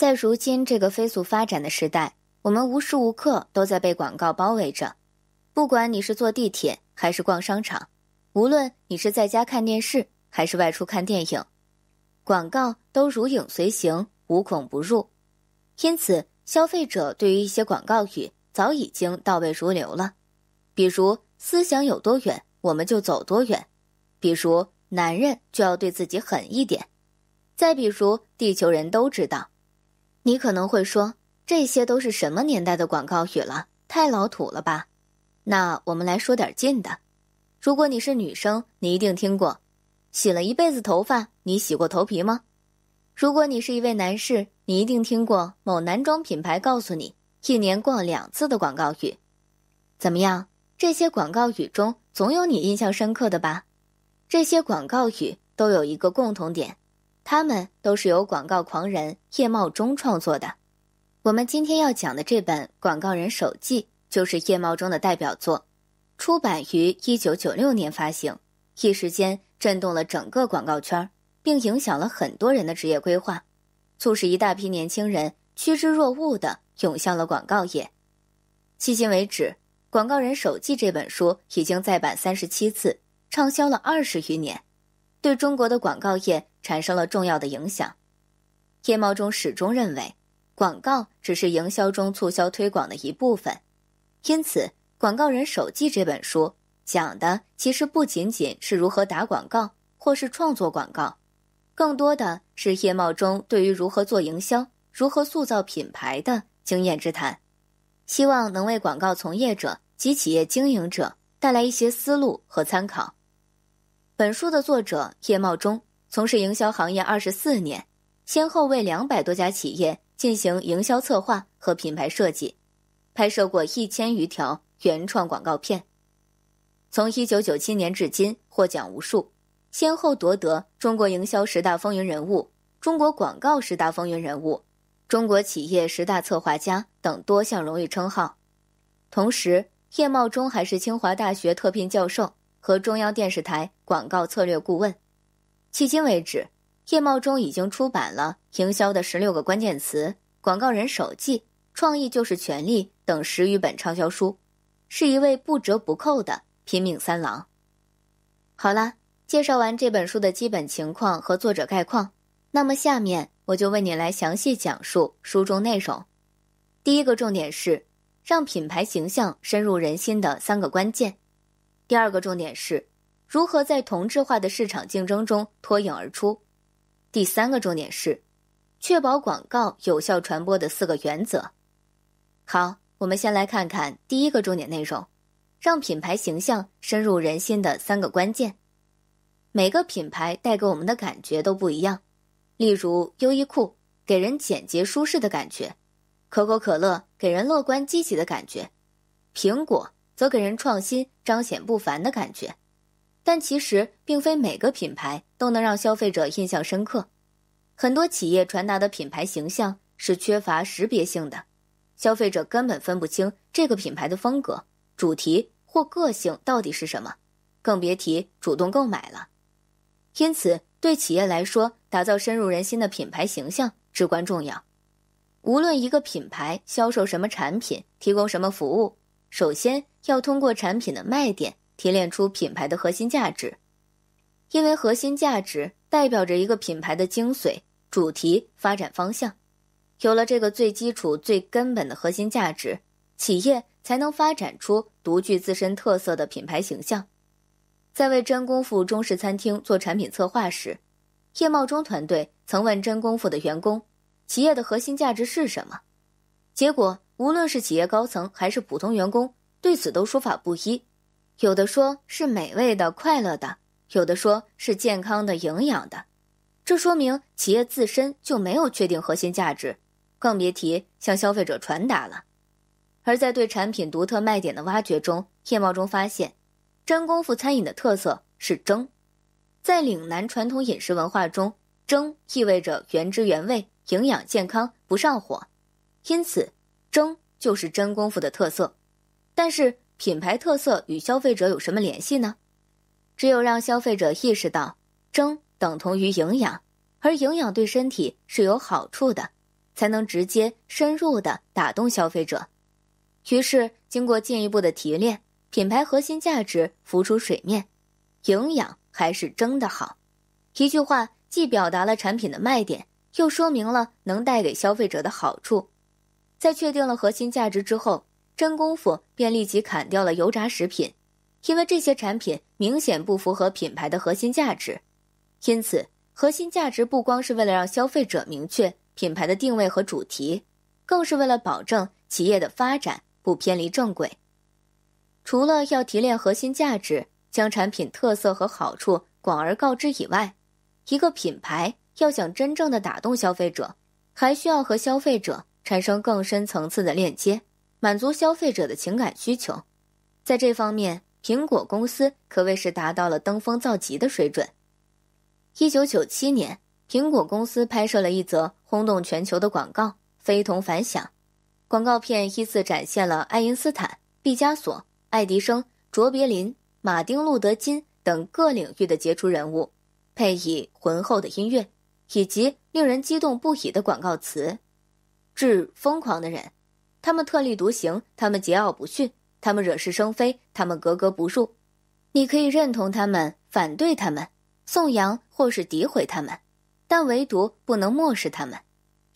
在如今这个飞速发展的时代，我们无时无刻都在被广告包围着。不管你是坐地铁还是逛商场，无论你是在家看电视还是外出看电影，广告都如影随形、无孔不入。因此，消费者对于一些广告语早已经倒背如流了。比如“思想有多远，我们就走多远”，比如“男人就要对自己狠一点”，再比如“地球人都知道”。你可能会说，这些都是什么年代的广告语了，太老土了吧？那我们来说点近的。如果你是女生，你一定听过“洗了一辈子头发，你洗过头皮吗？”如果你是一位男士，你一定听过某男装品牌告诉你“一年逛两次”的广告语。怎么样？这些广告语中总有你印象深刻的吧？这些广告语都有一个共同点。他们都是由广告狂人叶茂中创作的。我们今天要讲的这本《广告人手记》就是叶茂中的代表作，出版于一九九六年发行，一时间震动了整个广告圈，并影响了很多人的职业规划，促使一大批年轻人趋之若鹜地涌向了广告业。迄今为止，《广告人手记》这本书已经再版三十七次，畅销了二十余年。对中国的广告业产生了重要的影响。叶茂中始终认为，广告只是营销中促销推广的一部分，因此，《广告人手记》这本书讲的其实不仅仅是如何打广告，或是创作广告，更多的是叶茂中对于如何做营销、如何塑造品牌的经验之谈。希望能为广告从业者及企业经营者带来一些思路和参考。本书的作者叶茂中从事营销行业二十四年，先后为两百多家企业进行营销策划和品牌设计，拍摄过一千余条原创广告片。从一九九七年至今，获奖无数，先后夺得中国营销十大风云人物、中国广告十大风云人物、中国企业十大策划家等多项荣誉称号。同时，叶茂中还是清华大学特聘教授。和中央电视台广告策略顾问，迄今为止，叶茂中已经出版了《营销的十六个关键词》《广告人手记》《创意就是权力》等十余本畅销书，是一位不折不扣的拼命三郎。好了，介绍完这本书的基本情况和作者概况，那么下面我就为你来详细讲述书中内容。第一个重点是，让品牌形象深入人心的三个关键。第二个重点是，如何在同质化的市场竞争中脱颖而出；第三个重点是，确保广告有效传播的四个原则。好，我们先来看看第一个重点内容：让品牌形象深入人心的三个关键。每个品牌带给我们的感觉都不一样，例如优衣库给人简洁舒适的感觉，可口可乐给人乐观积极的感觉，苹果。则给人创新、彰显不凡的感觉，但其实并非每个品牌都能让消费者印象深刻。很多企业传达的品牌形象是缺乏识别性的，消费者根本分不清这个品牌的风格、主题或个性到底是什么，更别提主动购买了。因此，对企业来说，打造深入人心的品牌形象至关重要。无论一个品牌销售什么产品，提供什么服务。首先要通过产品的卖点提炼出品牌的核心价值，因为核心价值代表着一个品牌的精髓、主题、发展方向。有了这个最基础、最根本的核心价值，企业才能发展出独具自身特色的品牌形象。在为真功夫中式餐厅做产品策划时，叶茂中团队曾问真功夫的员工：“企业的核心价值是什么？”结果。无论是企业高层还是普通员工，对此都说法不一，有的说是美味的、快乐的，有的说是健康的、营养的。这说明企业自身就没有确定核心价值，更别提向消费者传达了。而在对产品独特卖点的挖掘中，叶茂中发现，真功夫餐饮的特色是蒸。在岭南传统饮食文化中，蒸意味着原汁原味、营养健康、不上火，因此。蒸就是真功夫的特色，但是品牌特色与消费者有什么联系呢？只有让消费者意识到蒸等同于营养，而营养对身体是有好处的，才能直接深入的打动消费者。于是，经过进一步的提炼，品牌核心价值浮出水面：营养还是蒸的好。一句话既表达了产品的卖点，又说明了能带给消费者的好处。在确定了核心价值之后，真功夫便立即砍掉了油炸食品，因为这些产品明显不符合品牌的核心价值。因此，核心价值不光是为了让消费者明确品牌的定位和主题，更是为了保证企业的发展不偏离正轨。除了要提炼核心价值，将产品特色和好处广而告之以外，一个品牌要想真正的打动消费者，还需要和消费者。产生更深层次的链接，满足消费者的情感需求。在这方面，苹果公司可谓是达到了登峰造极的水准。一九九七年，苹果公司拍摄了一则轰动全球的广告，非同凡响。广告片依次展现了爱因斯坦、毕加索、爱迪生、卓别林、马丁·路德·金等各领域的杰出人物，配以浑厚的音乐以及令人激动不已的广告词。是疯狂的人，他们特立独行，他们桀骜不驯，他们惹是生非，他们格格不入。你可以认同他们，反对他们，颂扬或是诋毁他们，但唯独不能漠视他们，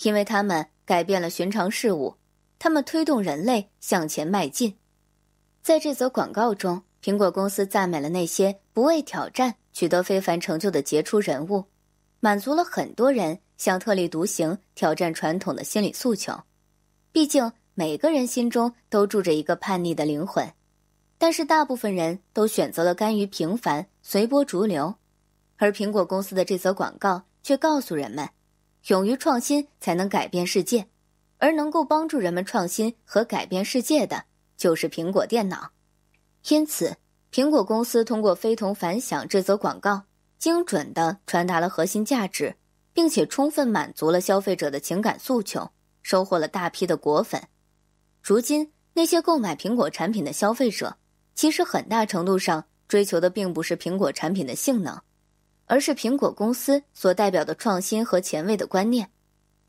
因为他们改变了寻常事物，他们推动人类向前迈进。在这则广告中，苹果公司赞美了那些不畏挑战、取得非凡成就的杰出人物，满足了很多人。想特立独行、挑战传统的心理诉求，毕竟每个人心中都住着一个叛逆的灵魂。但是，大部分人都选择了甘于平凡、随波逐流，而苹果公司的这则广告却告诉人们：勇于创新才能改变世界，而能够帮助人们创新和改变世界的就是苹果电脑。因此，苹果公司通过非同凡响这则广告，精准的传达了核心价值。并且充分满足了消费者的情感诉求，收获了大批的果粉。如今，那些购买苹果产品的消费者，其实很大程度上追求的并不是苹果产品的性能，而是苹果公司所代表的创新和前卫的观念。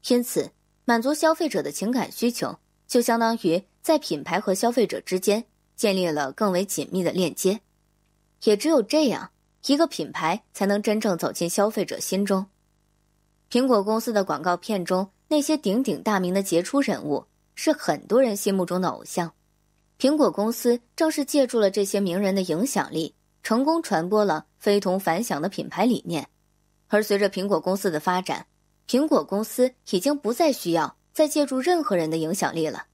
因此，满足消费者的情感需求，就相当于在品牌和消费者之间建立了更为紧密的链接。也只有这样，一个品牌才能真正走进消费者心中。苹果公司的广告片中，那些鼎鼎大名的杰出人物是很多人心目中的偶像。苹果公司正是借助了这些名人的影响力，成功传播了非同凡响的品牌理念。而随着苹果公司的发展，苹果公司已经不再需要再借助任何人的影响力了，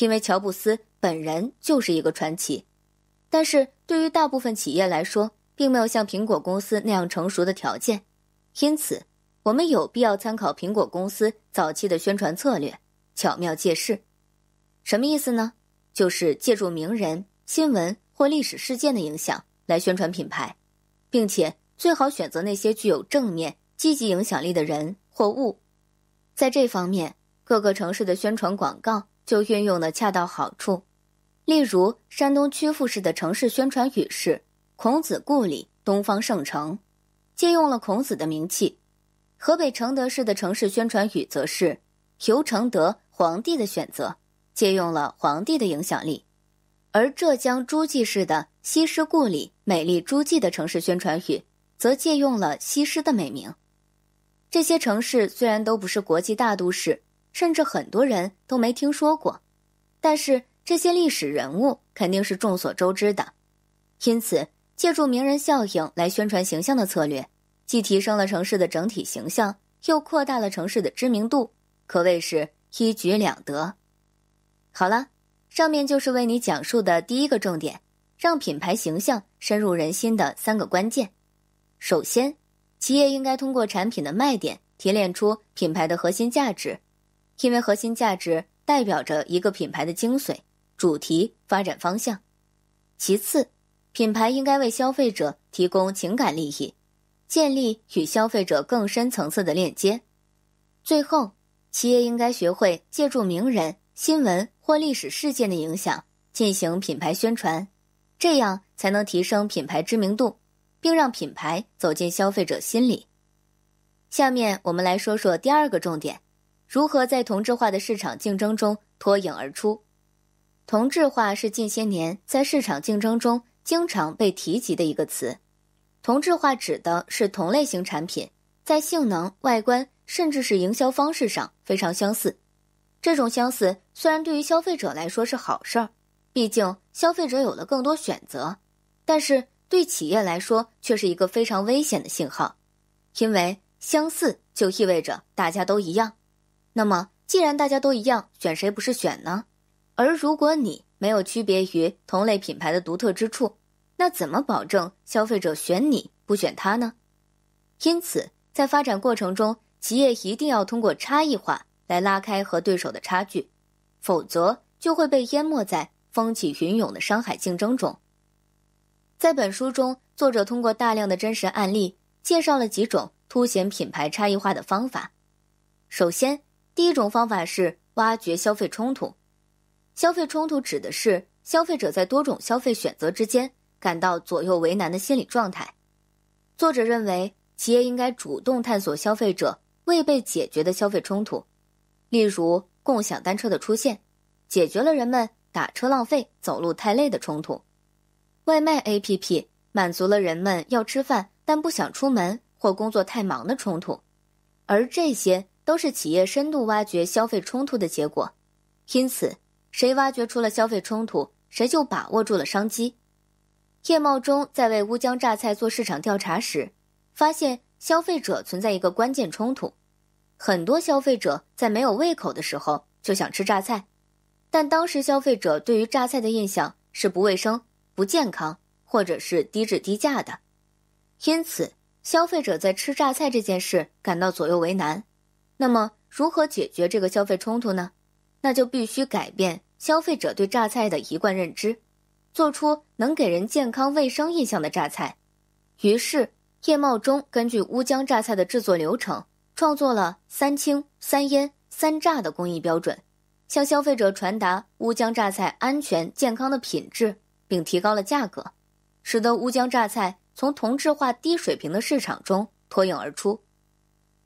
因为乔布斯本人就是一个传奇。但是对于大部分企业来说，并没有像苹果公司那样成熟的条件，因此。我们有必要参考苹果公司早期的宣传策略，巧妙借势，什么意思呢？就是借助名人、新闻或历史事件的影响来宣传品牌，并且最好选择那些具有正面、积极影响力的人或物。在这方面，各个城市的宣传广告就运用得恰到好处。例如，山东曲阜市的城市宣传语是“孔子故里，东方圣城”，借用了孔子的名气。河北承德市的城市宣传语则是“由承德，皇帝的选择”，借用了皇帝的影响力；而浙江诸暨市的西施故里、美丽诸暨的城市宣传语，则借用了西施的美名。这些城市虽然都不是国际大都市，甚至很多人都没听说过，但是这些历史人物肯定是众所周知的，因此借助名人效应来宣传形象的策略。既提升了城市的整体形象，又扩大了城市的知名度，可谓是一举两得。好了，上面就是为你讲述的第一个重点：让品牌形象深入人心的三个关键。首先，企业应该通过产品的卖点提炼出品牌的核心价值，因为核心价值代表着一个品牌的精髓、主题、发展方向。其次，品牌应该为消费者提供情感利益。建立与消费者更深层次的链接。最后，企业应该学会借助名人、新闻或历史事件的影响进行品牌宣传，这样才能提升品牌知名度，并让品牌走进消费者心里。下面我们来说说第二个重点：如何在同质化的市场竞争中脱颖而出。同质化是近些年在市场竞争中经常被提及的一个词。同质化指的是同类型产品在性能、外观，甚至是营销方式上非常相似。这种相似虽然对于消费者来说是好事儿，毕竟消费者有了更多选择，但是对企业来说却是一个非常危险的信号，因为相似就意味着大家都一样。那么，既然大家都一样，选谁不是选呢？而如果你没有区别于同类品牌的独特之处。那怎么保证消费者选你不选他呢？因此，在发展过程中，企业一定要通过差异化来拉开和对手的差距，否则就会被淹没在风起云涌的商海竞争中。在本书中，作者通过大量的真实案例，介绍了几种凸显品牌差异化的方法。首先，第一种方法是挖掘消费冲突。消费冲突指的是消费者在多种消费选择之间。感到左右为难的心理状态。作者认为，企业应该主动探索消费者未被解决的消费冲突，例如共享单车的出现，解决了人们打车浪费、走路太累的冲突；外卖 APP 满足了人们要吃饭但不想出门或工作太忙的冲突。而这些都是企业深度挖掘消费冲突的结果。因此，谁挖掘出了消费冲突，谁就把握住了商机。叶茂中在为乌江榨菜做市场调查时，发现消费者存在一个关键冲突：很多消费者在没有胃口的时候就想吃榨菜，但当时消费者对于榨菜的印象是不卫生、不健康，或者是低质低价的。因此，消费者在吃榨菜这件事感到左右为难。那么，如何解决这个消费冲突呢？那就必须改变消费者对榨菜的一贯认知。做出能给人健康卫生印象的榨菜，于是叶茂中根据乌江榨菜的制作流程，创作了“三清、三腌、三榨”的工艺标准，向消费者传达乌江榨菜安全健康的品质，并提高了价格，使得乌江榨菜从同质化低水平的市场中脱颖而出。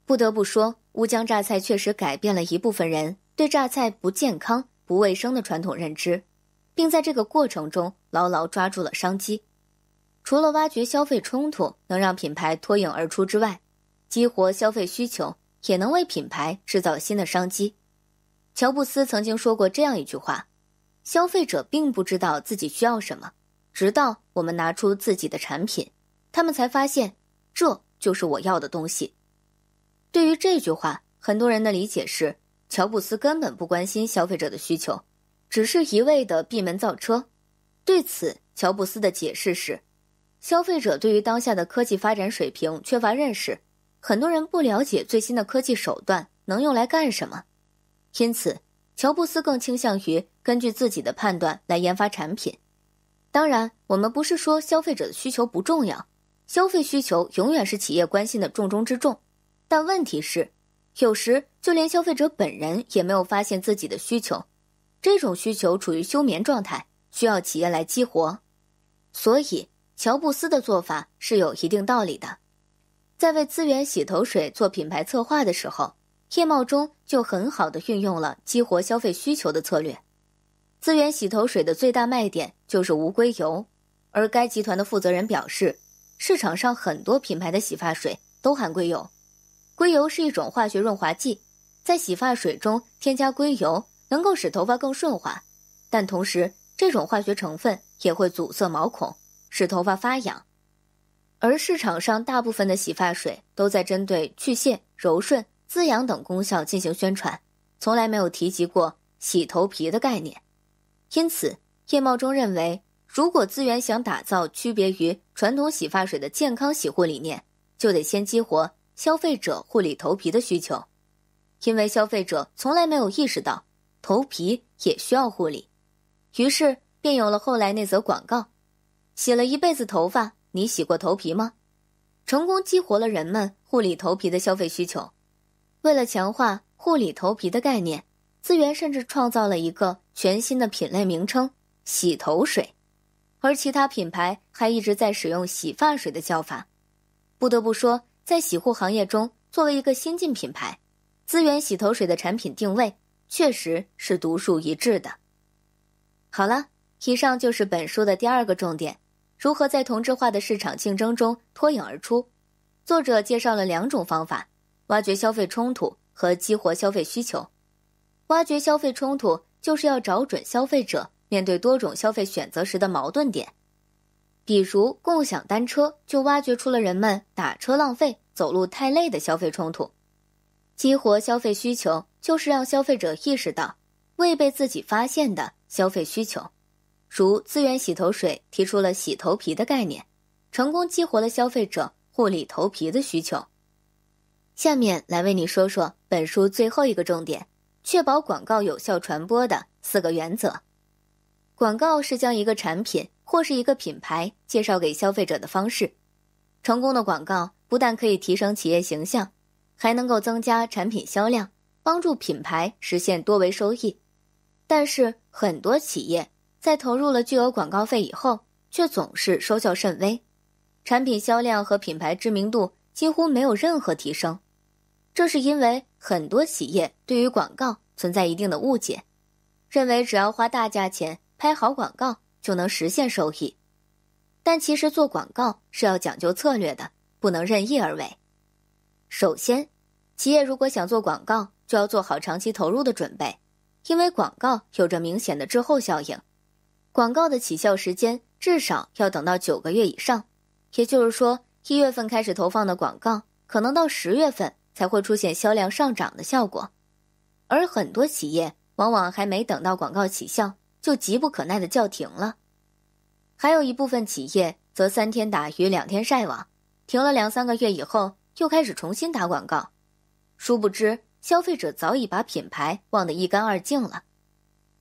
不得不说，乌江榨菜确实改变了一部分人对榨菜不健康、不卫生的传统认知。并在这个过程中牢牢抓住了商机。除了挖掘消费冲突能让品牌脱颖而出之外，激活消费需求也能为品牌制造新的商机。乔布斯曾经说过这样一句话：“消费者并不知道自己需要什么，直到我们拿出自己的产品，他们才发现这就是我要的东西。”对于这句话，很多人的理解是乔布斯根本不关心消费者的需求。只是一味的闭门造车，对此，乔布斯的解释是：消费者对于当下的科技发展水平缺乏认识，很多人不了解最新的科技手段能用来干什么。因此，乔布斯更倾向于根据自己的判断来研发产品。当然，我们不是说消费者的需求不重要，消费需求永远是企业关心的重中之重。但问题是，有时就连消费者本人也没有发现自己的需求。这种需求处于休眠状态，需要企业来激活，所以乔布斯的做法是有一定道理的。在为资源洗头水做品牌策划的时候，叶茂中就很好的运用了激活消费需求的策略。资源洗头水的最大卖点就是无硅油，而该集团的负责人表示，市场上很多品牌的洗发水都含硅油。硅油是一种化学润滑剂，在洗发水中添加硅油。能够使头发更顺滑，但同时这种化学成分也会阻塞毛孔，使头发发痒。而市场上大部分的洗发水都在针对去屑、柔顺、滋养等功效进行宣传，从来没有提及过洗头皮的概念。因此，叶茂中认为，如果资源想打造区别于传统洗发水的健康洗护理念，就得先激活消费者护理头皮的需求，因为消费者从来没有意识到。头皮也需要护理，于是便有了后来那则广告：“洗了一辈子头发，你洗过头皮吗？”成功激活了人们护理头皮的消费需求。为了强化护理头皮的概念，资源甚至创造了一个全新的品类名称——洗头水，而其他品牌还一直在使用洗发水的叫法。不得不说，在洗护行业中，作为一个新晋品牌，资源洗头水的产品定位。确实是独树一帜的。好了，以上就是本书的第二个重点：如何在同质化的市场竞争中脱颖而出。作者介绍了两种方法：挖掘消费冲突和激活消费需求。挖掘消费冲突，就是要找准消费者面对多种消费选择时的矛盾点。比如，共享单车就挖掘出了人们打车浪费、走路太累的消费冲突。激活消费需求，就是让消费者意识到未被自己发现的消费需求，如资源洗头水提出了洗头皮的概念，成功激活了消费者护理头皮的需求。下面来为你说说本书最后一个重点：确保广告有效传播的四个原则。广告是将一个产品或是一个品牌介绍给消费者的方式。成功的广告不但可以提升企业形象。还能够增加产品销量，帮助品牌实现多维收益。但是，很多企业在投入了巨额广告费以后，却总是收效甚微，产品销量和品牌知名度几乎没有任何提升。这是因为很多企业对于广告存在一定的误解，认为只要花大价钱拍好广告就能实现收益。但其实做广告是要讲究策略的，不能任意而为。首先，企业如果想做广告，就要做好长期投入的准备，因为广告有着明显的滞后效应。广告的起效时间至少要等到九个月以上，也就是说，一月份开始投放的广告，可能到十月份才会出现销量上涨的效果。而很多企业往往还没等到广告起效，就急不可耐的叫停了。还有一部分企业则三天打鱼两天晒网，停了两三个月以后。又开始重新打广告，殊不知消费者早已把品牌忘得一干二净了。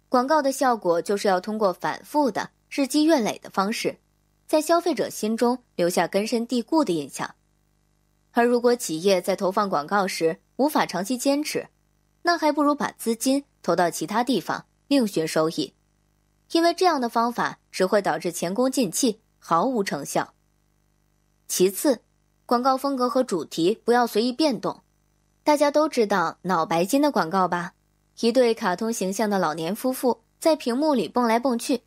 广告的效果就是要通过反复的日积月累的方式，在消费者心中留下根深蒂固的印象。而如果企业在投放广告时无法长期坚持，那还不如把资金投到其他地方，另寻收益，因为这样的方法只会导致前功尽弃，毫无成效。其次。广告风格和主题不要随意变动。大家都知道脑白金的广告吧？一对卡通形象的老年夫妇在屏幕里蹦来蹦去，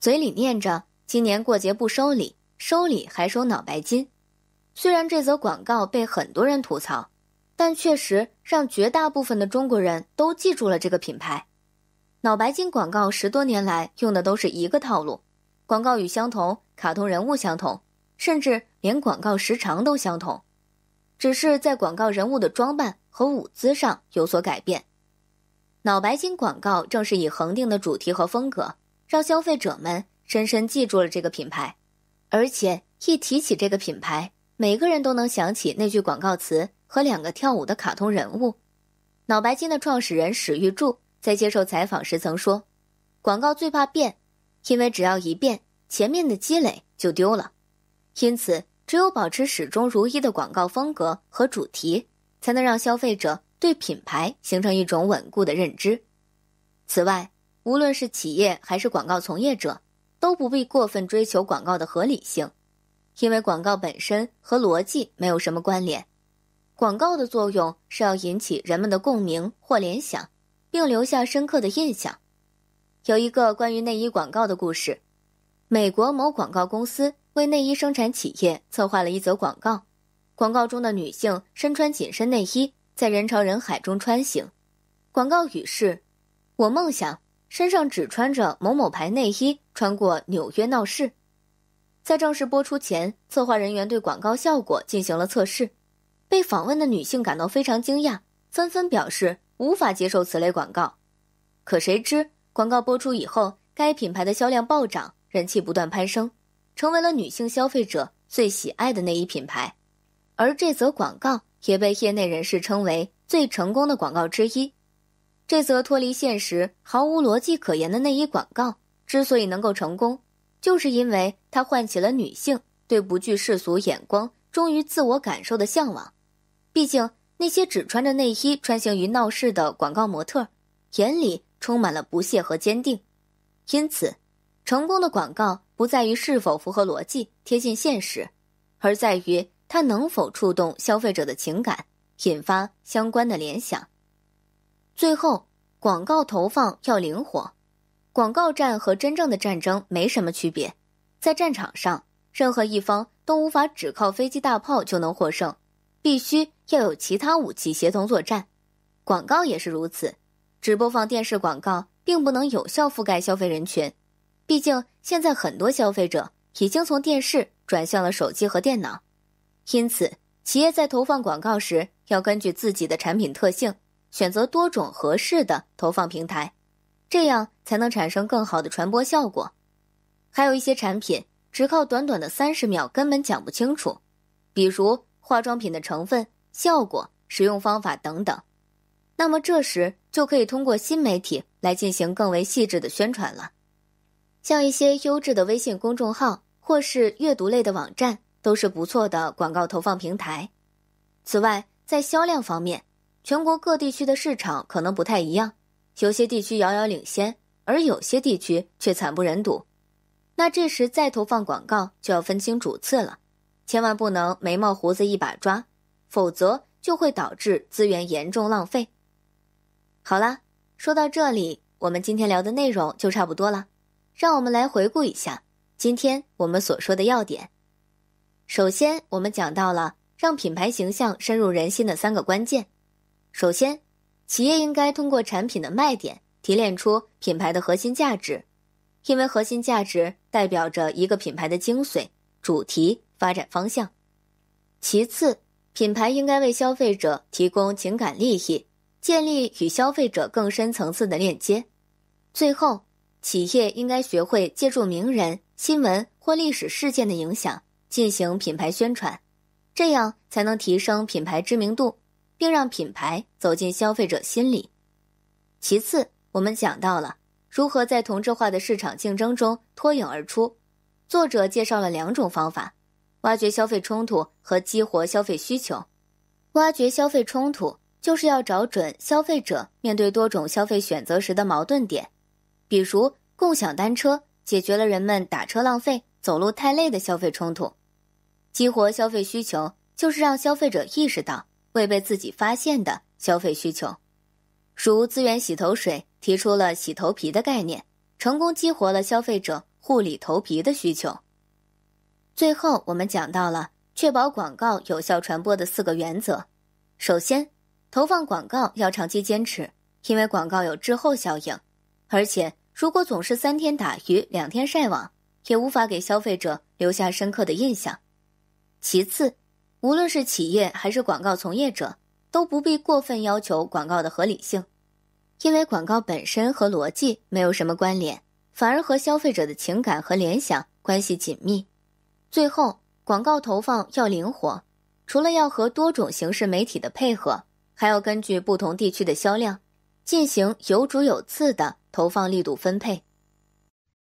嘴里念着“今年过节不收礼，收礼还收脑白金”。虽然这则广告被很多人吐槽，但确实让绝大部分的中国人都记住了这个品牌。脑白金广告十多年来用的都是一个套路，广告语相同，卡通人物相同。甚至连广告时长都相同，只是在广告人物的装扮和舞姿上有所改变。脑白金广告正是以恒定的主题和风格，让消费者们深深记住了这个品牌，而且一提起这个品牌，每个人都能想起那句广告词和两个跳舞的卡通人物。脑白金的创始人史玉柱在接受采访时曾说：“广告最怕变，因为只要一变，前面的积累就丢了。”因此，只有保持始终如一的广告风格和主题，才能让消费者对品牌形成一种稳固的认知。此外，无论是企业还是广告从业者，都不必过分追求广告的合理性，因为广告本身和逻辑没有什么关联。广告的作用是要引起人们的共鸣或联想，并留下深刻的印象。有一个关于内衣广告的故事：美国某广告公司。为内衣生产企业策划了一则广告，广告中的女性身穿紧身内衣，在人潮人海中穿行。广告语是：“我梦想身上只穿着某某牌内衣穿过纽约闹市。”在正式播出前，策划人员对广告效果进行了测试。被访问的女性感到非常惊讶，纷纷表示无法接受此类广告。可谁知，广告播出以后，该品牌的销量暴涨，人气不断攀升。成为了女性消费者最喜爱的内衣品牌，而这则广告也被业内人士称为最成功的广告之一。这则脱离现实、毫无逻辑可言的内衣广告之所以能够成功，就是因为它唤起了女性对不惧世俗眼光、忠于自我感受的向往。毕竟，那些只穿着内衣穿行于闹市的广告模特，眼里充满了不屑和坚定。因此，成功的广告。不在于是否符合逻辑、贴近现实，而在于它能否触动消费者的情感，引发相关的联想。最后，广告投放要灵活，广告战和真正的战争没什么区别，在战场上，任何一方都无法只靠飞机大炮就能获胜，必须要有其他武器协同作战。广告也是如此，只播放电视广告并不能有效覆盖消费人群。毕竟现在很多消费者已经从电视转向了手机和电脑，因此企业在投放广告时要根据自己的产品特性选择多种合适的投放平台，这样才能产生更好的传播效果。还有一些产品只靠短短的三十秒根本讲不清楚，比如化妆品的成分、效果、使用方法等等。那么这时就可以通过新媒体来进行更为细致的宣传了。像一些优质的微信公众号，或是阅读类的网站，都是不错的广告投放平台。此外，在销量方面，全国各地区的市场可能不太一样，有些地区遥遥领先，而有些地区却惨不忍睹。那这时再投放广告，就要分清主次了，千万不能眉毛胡子一把抓，否则就会导致资源严重浪费。好啦，说到这里，我们今天聊的内容就差不多了。让我们来回顾一下今天我们所说的要点。首先，我们讲到了让品牌形象深入人心的三个关键。首先，企业应该通过产品的卖点提炼出品牌的核心价值，因为核心价值代表着一个品牌的精髓、主题、发展方向。其次，品牌应该为消费者提供情感利益，建立与消费者更深层次的链接。最后。企业应该学会借助名人、新闻或历史事件的影响进行品牌宣传，这样才能提升品牌知名度，并让品牌走进消费者心里。其次，我们讲到了如何在同质化的市场竞争中脱颖而出。作者介绍了两种方法：挖掘消费冲突和激活消费需求。挖掘消费冲突，就是要找准消费者面对多种消费选择时的矛盾点。比如共享单车解决了人们打车浪费、走路太累的消费冲突，激活消费需求就是让消费者意识到未被自己发现的消费需求，如资源洗头水提出了洗头皮的概念，成功激活了消费者护理头皮的需求。最后，我们讲到了确保广告有效传播的四个原则：首先，投放广告要长期坚持，因为广告有滞后效应，而且。如果总是三天打鱼两天晒网，也无法给消费者留下深刻的印象。其次，无论是企业还是广告从业者，都不必过分要求广告的合理性，因为广告本身和逻辑没有什么关联，反而和消费者的情感和联想关系紧密。最后，广告投放要灵活，除了要和多种形式媒体的配合，还要根据不同地区的销量。进行有主有次的投放力度分配。